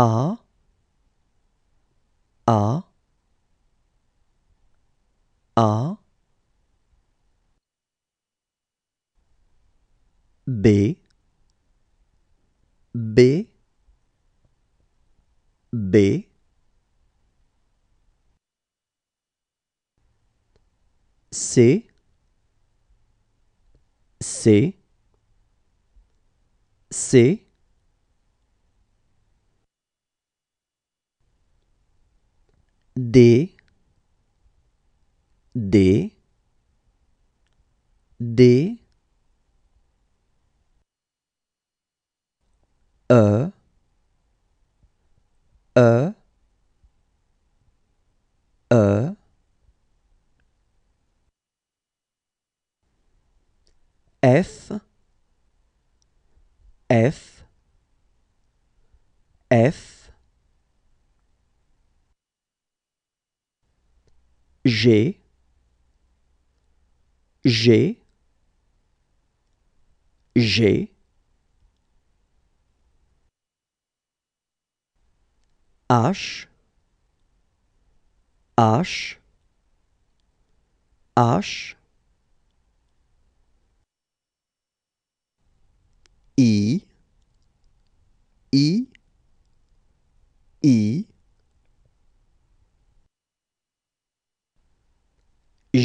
A A A B B B C C C D D D E E E F F F j'ai, j'ai, G, H, H, H, I, I, I,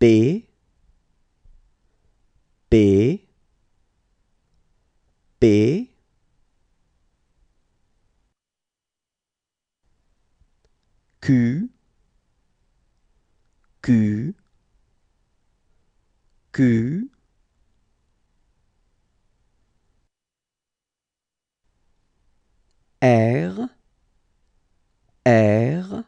B B B Q Q Q R R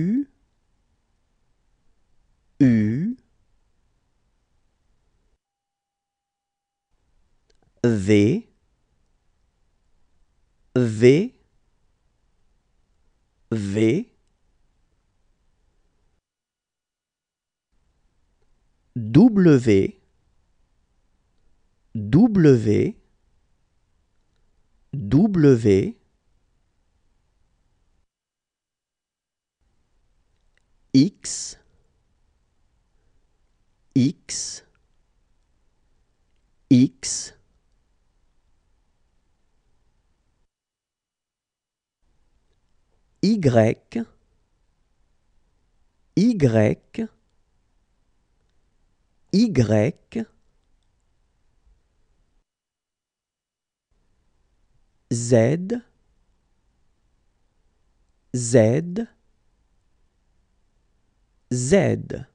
V V V W W W X X X, Y, Y, Y, Z, Z, Z.